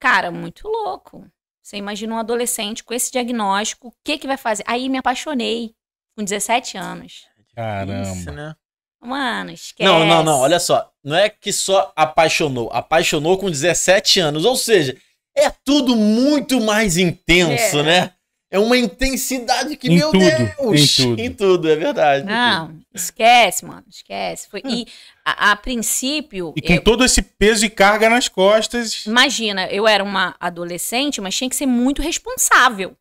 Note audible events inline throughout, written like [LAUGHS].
Cara, muito louco. Você imagina um adolescente com esse diagnóstico, o que que vai fazer? Aí me apaixonei com 17 anos. É Caramba. Isso, né? Mano, esquece. Não, não, não, olha só. Não é que só apaixonou, apaixonou com 17 anos, ou seja, é tudo muito mais intenso, é. né? é uma intensidade que, em meu tudo, Deus, em tudo. em tudo, é verdade. Não, esquece, mano, esquece. Foi, e a, a princípio. E com eu, todo esse peso e carga nas costas. Imagina, eu era uma adolescente, mas tinha que ser muito responsável,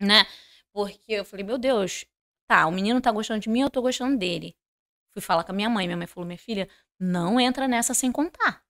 né? Porque eu falei, meu Deus, tá, o menino tá gostando de mim, eu tô gostando dele. Fui falar com a minha mãe, minha mãe falou, minha filha, não entra nessa sem contar.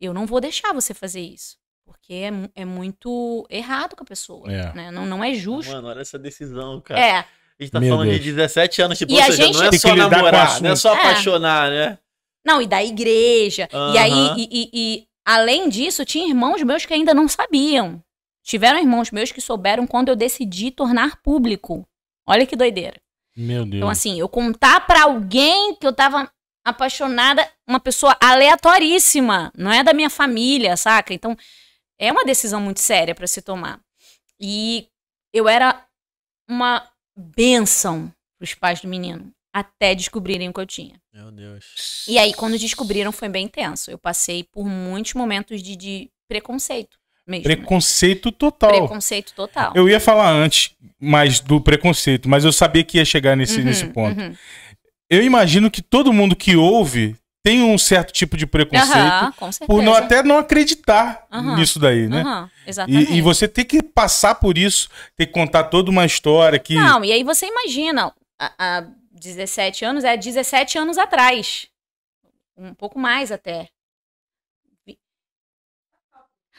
Eu não vou deixar você fazer isso porque é, é muito errado com a pessoa, é. né? Não, não é justo. Mano, olha essa decisão, cara. É. A gente tá Meu falando Deus. de 17 anos, tipo, e ou seja, gente... não é só namorar, não é só é. apaixonar, né? Não, e da igreja. E aí, e, e, e, além disso, tinha irmãos meus que ainda não sabiam. Tiveram irmãos meus que souberam quando eu decidi tornar público. Olha que doideira. Meu então, Deus. Então, assim, eu contar para alguém que eu tava apaixonada, uma pessoa aleatoríssima, não é da minha família, saca? Então, é uma decisão muito séria para se tomar. E eu era uma benção os pais do menino, até descobrirem o que eu tinha. Meu Deus. E aí, quando descobriram, foi bem intenso. Eu passei por muitos momentos de, de preconceito. Mesmo, né? preconceito né? total. Preconceito total. Eu ia falar antes mais do preconceito, mas eu sabia que ia chegar nesse, uhum, nesse ponto. Uhum. Eu imagino que todo mundo que ouve tem um certo tipo de preconceito uhum, por não, até não acreditar uhum, nisso daí, né? Uhum, exatamente. E, e, você tem que passar por isso, ter que contar toda uma história que. Não, e aí você imagina, há 17 anos, é 17 anos atrás. Um pouco mais até.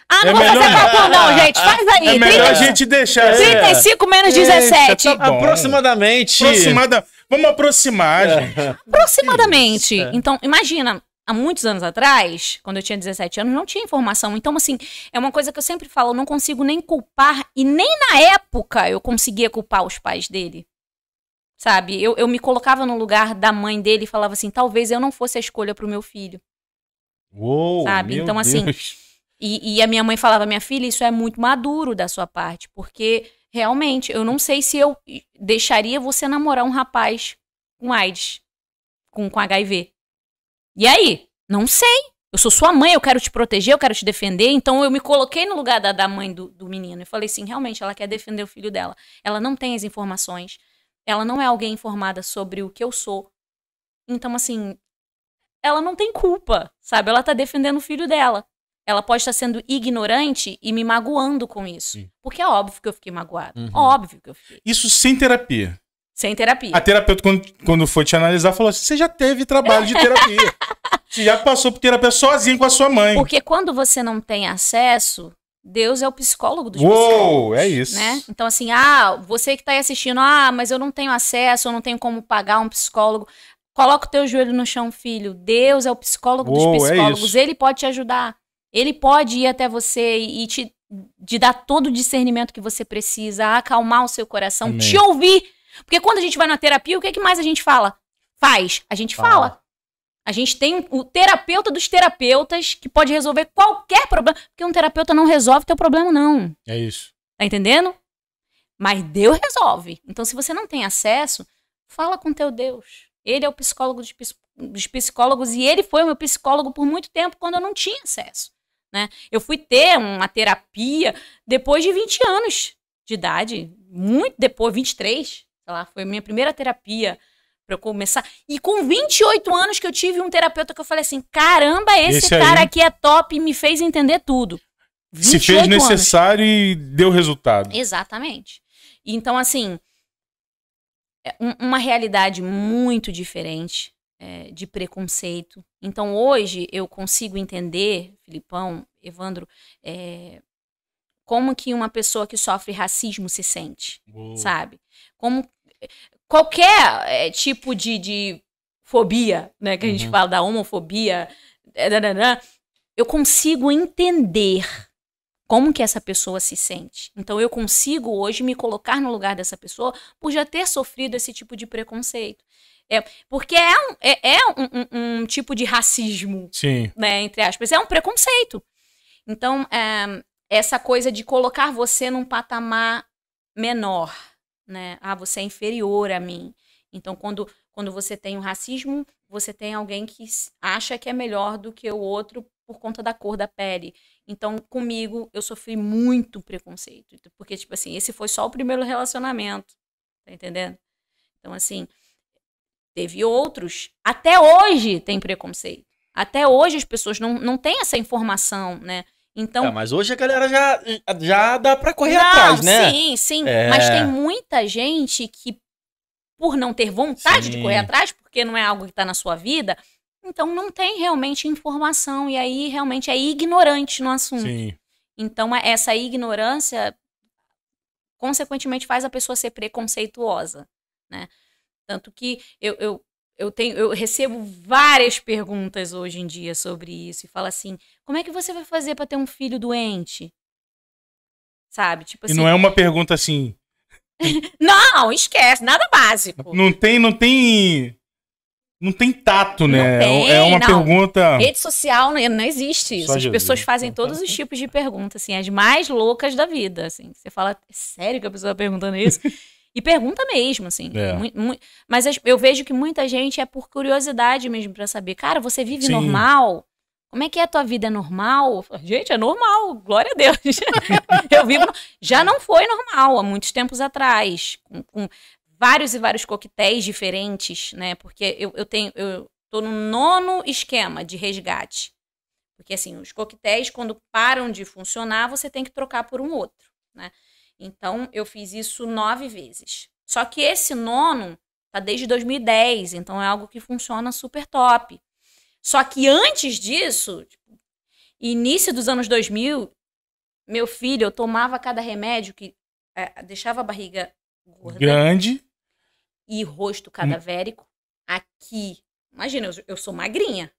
Ah, não é vou fazer cálculo, não, gente. Faz aí. É melhor 30... a gente deixar. 35 é. menos 17. Eita, tá bom. Aproximadamente. Aproximada... Vamos aproximar, é. gente. [LAUGHS] Aproximadamente. É. Então, imagina, há muitos anos atrás, quando eu tinha 17 anos, não tinha informação. Então, assim, é uma coisa que eu sempre falo, eu não consigo nem culpar, e nem na época eu conseguia culpar os pais dele. Sabe? Eu, eu me colocava no lugar da mãe dele e falava assim: talvez eu não fosse a escolha para o meu filho. Uou, sabe? Então, assim, Deus. assim. E, e a minha mãe falava: minha filha, isso é muito maduro da sua parte, porque realmente, eu não sei se eu deixaria você namorar um rapaz com AIDS, com, com HIV. E aí? Não sei. Eu sou sua mãe, eu quero te proteger, eu quero te defender. Então eu me coloquei no lugar da, da mãe do, do menino. E falei assim: realmente, ela quer defender o filho dela. Ela não tem as informações. Ela não é alguém informada sobre o que eu sou. Então, assim, ela não tem culpa, sabe? Ela tá defendendo o filho dela. Ela pode estar sendo ignorante e me magoando com isso. Sim. Porque é óbvio que eu fiquei magoada. Uhum. Óbvio que eu fiquei. Isso sem terapia. Sem terapia. A terapeuta, quando, quando foi te analisar, falou assim: você já teve trabalho de terapia. [LAUGHS] você já passou por terapia sozinho com a sua mãe. Porque quando você não tem acesso, Deus é o psicólogo dos Uou, é isso. Né? Então, assim, ah, você que está aí assistindo, ah, mas eu não tenho acesso, eu não tenho como pagar um psicólogo. Coloca o teu joelho no chão, filho. Deus é o psicólogo Uou, dos é psicólogos. É Ele pode te ajudar. Ele pode ir até você e te, dar todo o discernimento que você precisa, acalmar o seu coração, Amém. te ouvir. Porque quando a gente vai na terapia, o que, é que mais a gente fala? Faz. A gente fala. fala. A gente tem o terapeuta dos terapeutas que pode resolver qualquer problema. Porque um terapeuta não resolve teu problema, não. É isso. Tá entendendo? Mas Deus resolve. Então, se você não tem acesso, fala com teu Deus. Ele é o psicólogo dos, dos psicólogos e ele foi o meu psicólogo por muito tempo quando eu não tinha acesso. Né? Eu fui ter uma terapia depois de 20 anos de idade, muito depois, 23, sei lá, foi a minha primeira terapia para eu começar. E com 28 anos que eu tive um terapeuta que eu falei assim: caramba, esse, esse cara aí... aqui é top e me fez entender tudo. Se fez necessário anos. e deu resultado. Exatamente. Então, assim, é uma realidade muito diferente é, de preconceito. Então hoje eu consigo entender, Filipão, Evandro, é, como que uma pessoa que sofre racismo se sente, Uou. sabe? Como qualquer é, tipo de, de, fobia, né, que a uhum. gente fala da homofobia, é, né, né, né, eu consigo entender como que essa pessoa se sente. Então eu consigo hoje me colocar no lugar dessa pessoa por já ter sofrido esse tipo de preconceito. É, porque é um, é, é um, um, tipo de racismo, Sim. né, entre aspas. É um preconceito. Então, é, essa coisa de colocar você num patamar menor, né? Ah, você é inferior a mim. Então, quando, quando você tem o um racismo, você tem alguém que acha que é melhor do que o outro por conta da cor da pele. Então, comigo, eu sofri muito preconceito. Porque, tipo assim, esse foi só o primeiro relacionamento. Tá entendendo? Então, assim, Teve outros. Até hoje tem preconceito. Até hoje as pessoas não, não têm essa informação, né? Então, é, mas hoje a galera já, já dá para correr não, atrás, né? Sim, sim. É... Mas tem muita gente que, por não ter vontade sim. de correr atrás, porque não é algo que tá na sua vida, então não tem realmente informação. E aí realmente é ignorante no assunto. Sim. Então, é, essa ignorância, consequentemente, faz a pessoa ser preconceituosa, né? Tanto que eu, eu, eu, tenho, eu recebo várias perguntas hoje em dia sobre isso. E fala assim: como é que você vai fazer para ter um filho doente? Sabe? Tipo assim, e não é uma pergunta assim. [LAUGHS] não, esquece, nada básico. Não tem, não tem. Não tem tato, né? É é tem, é uma não. pergunta. Rede social não existe isso. Só As pessoas né? fazem todos os tipos de perguntas, assim, as mais loucas da vida. Assim. Você fala, é sério que a pessoa tá perguntando isso? [LAUGHS] E pergunta mesmo, assim. É. mas eu vejo que muita gente é por curiosidade mesmo para saber. Cara, você vive Sim. normal? Como é que é a tua vida? É normal? Gente, é normal, glória a Deus. [LAUGHS] eu vivo. Já não foi normal há muitos tempos atrás, com, com vários e vários coquetéis diferentes, né? Porque eu, eu tenho. Eu tô no nono esquema de resgate. Porque assim, os coquetéis, quando param de funcionar, você tem que trocar por um outro, né? Então, eu fiz isso nove vezes. Só que esse nono tá desde 2010, então é algo que funciona super top. Só que antes disso, tipo, início dos anos 2000, meu filho, eu tomava cada remédio que é, deixava a barriga gorda. Grande. E rosto cadavérico. Hum. Aqui. Imagina, eu, eu sou magrinha.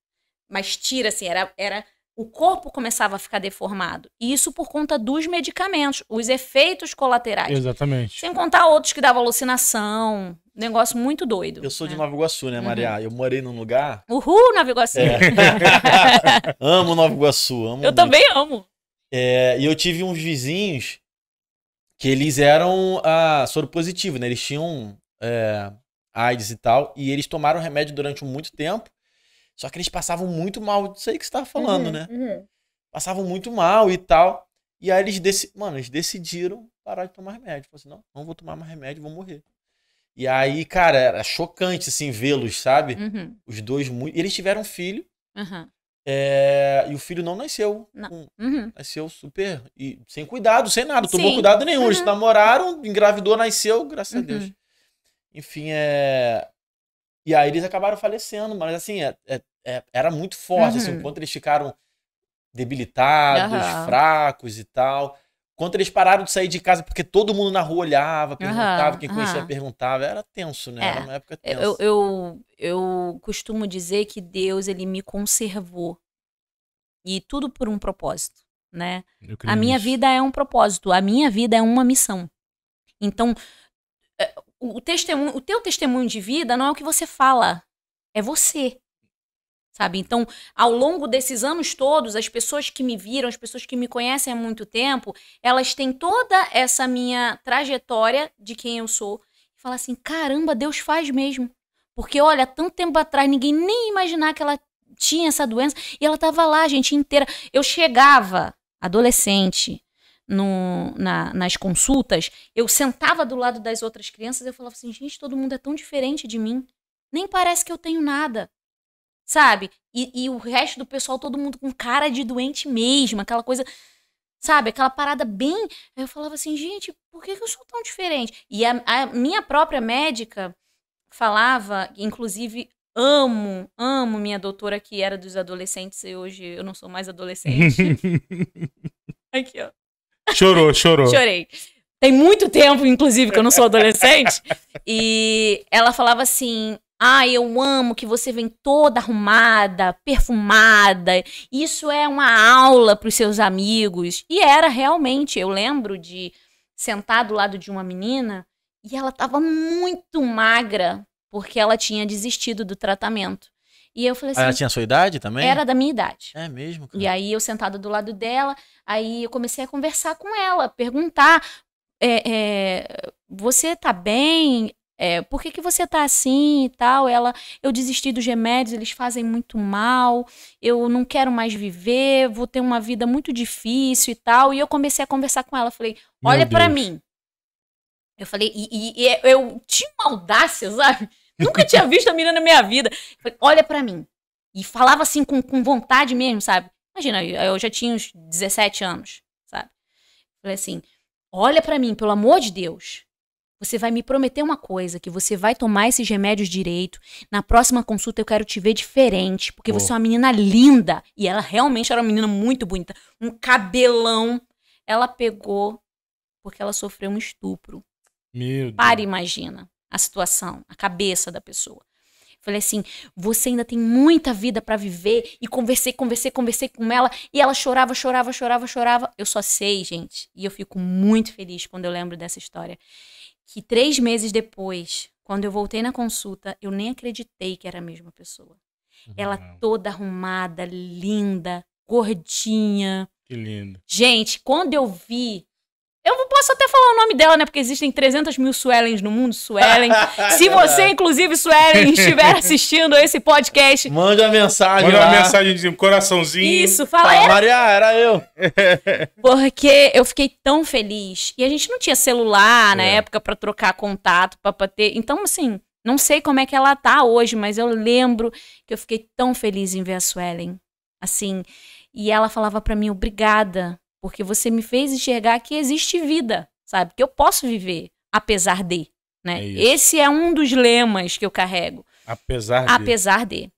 Mas tira, assim, era, era o corpo começava a ficar deformado. E isso por conta dos medicamentos, os efeitos colaterais. Exatamente. Sem contar outros que davam alucinação. Negócio muito doido. Eu sou né? de Nova Iguaçu, né, Maria? Uhum. Eu morei num lugar. Uhul, Nova Iguaçu! É. [LAUGHS] amo Nova Iguaçu, amo. Eu muito. também amo. É, e eu tive uns vizinhos que eles eram ah, soro positivo, né? Eles tinham é, AIDS e tal. E eles tomaram remédio durante muito tempo. Só que eles passavam muito mal, não sei o que você tava falando, uhum, né? Uhum. Passavam muito mal e tal. E aí eles, deci... Mano, eles decidiram parar de tomar remédio. Falaram assim, não, não vou tomar mais remédio, vou morrer. E aí, cara, era chocante, assim, vê-los, sabe? Uhum. Os dois muito... eles tiveram um filho. É... E o filho não nasceu. Não. Uhum. Nasceu super... E sem cuidado, sem nada. Tomou Sim. cuidado nenhum. Eles uhum. namoraram, engravidou, nasceu, graças a uhum. Deus. Enfim, é... E aí eles acabaram falecendo, mas assim, é, é, é era muito forte, assim, uhum. assim, enquanto eles ficaram debilitados, uhum. fracos e tal. Quando eles pararam de sair de casa, porque todo mundo na rua olhava, perguntava, uhum. quem conhecia perguntava, era tenso, né? É. Era uma época tensa. Eu, eu, eu costumo dizer que Deus, ele me conservou. E tudo por um propósito, né? A minha isso. vida é um propósito, a minha vida é uma missão. Então, o, testemunho, o teu testemunho de vida não é o que você fala, é você. Sabe? Então, ao longo desses anos todos, as pessoas que me viram, as pessoas que me conhecem há muito tempo, elas têm toda essa minha trajetória de quem eu sou e falam assim: caramba, Deus faz mesmo. Porque, olha, tanto tempo atrás, ninguém nem imaginar que ela tinha essa doença e ela tava lá, gente, inteira. Eu chegava, adolescente, no, na, nas consultas, eu sentava do lado das outras crianças e eu falava assim, gente, todo mundo é tão diferente de mim. Nem parece que eu tenho nada. Sabe? E, e o resto do pessoal, todo mundo com cara de doente mesmo, aquela coisa. Sabe, aquela parada bem. Eu falava assim, gente, por que, eu sou tão diferente? E a, a minha própria médica falava, inclusive, amo, amo minha doutora que era dos adolescentes e hoje eu não sou mais adolescente. [LAUGHS] Aqui, ó. Chorou, chorou. Chorei. Tem muito tempo, inclusive, que eu não sou adolescente. e ela falava assim: ah, eu amo que você vem toda arrumada, perfumada. Isso é uma aula para os seus amigos. E era realmente. Eu lembro de sentar do lado de uma menina e ela estava muito magra porque ela tinha desistido do tratamento. E eu falei ah, assim. Ela tinha a sua idade também? Era da minha idade. É mesmo? Cara. E aí eu sentada do lado dela, aí eu comecei a conversar com ela, perguntar: é, é, você tá bem? É, por que, que você tá assim e tal? Ela, eu desisti dos remédios, eles fazem muito mal, eu não quero mais viver, vou ter uma vida muito difícil e tal. E eu comecei a conversar com ela, falei, olha para mim. Eu falei, e, e, e, é, eu tinha uma audácia, sabe? Nunca tinha visto a menina na minha vida. Falei, olha para mim. E falava assim com, com vontade mesmo, sabe? Imagina, eu já tinha uns 17 anos, sabe? Falei assim: olha para mim, pelo amor de Deus. Você vai me prometer uma coisa, que você vai tomar esses remédios direito. Na próxima consulta eu quero te ver diferente, porque oh. você é uma menina linda. E ela realmente era uma menina muito bonita. Um cabelão. Ela pegou porque ela sofreu um estupro. Meu Deus. Para, imagina a situação, a cabeça da pessoa. Falei assim: você ainda tem muita vida para viver. E conversei, conversei, conversei com ela. E ela chorava, chorava, chorava, chorava. Eu só sei, gente. E eu fico muito feliz quando eu lembro dessa história. Que três meses depois, quando eu voltei na consulta, eu nem acreditei que era a mesma pessoa. Uhum. Ela toda arrumada, linda, gordinha. Que linda. Gente, quando eu vi eu posso até falar o nome dela, né? Porque existem 300 mil Suelens no mundo, Suelen. [LAUGHS] Se você, inclusive, Suelen, estiver [LAUGHS] assistindo esse podcast... Manda uma mensagem Manda lá. uma mensagem de um coraçãozinho. Isso, fala... Fala, é? ah, era... Maria, era eu. [LAUGHS] Porque eu fiquei tão feliz. E a gente não tinha celular é. na época para trocar contato, pra ter... Então, assim, não sei como é que ela tá hoje, mas eu lembro que eu fiquei tão feliz em ver a Suelen. Assim, e ela falava para mim, obrigada porque você me fez enxergar que existe vida, sabe? Que eu posso viver, apesar de. Né? É Esse é um dos lemas que eu carrego. Apesar de. Apesar de.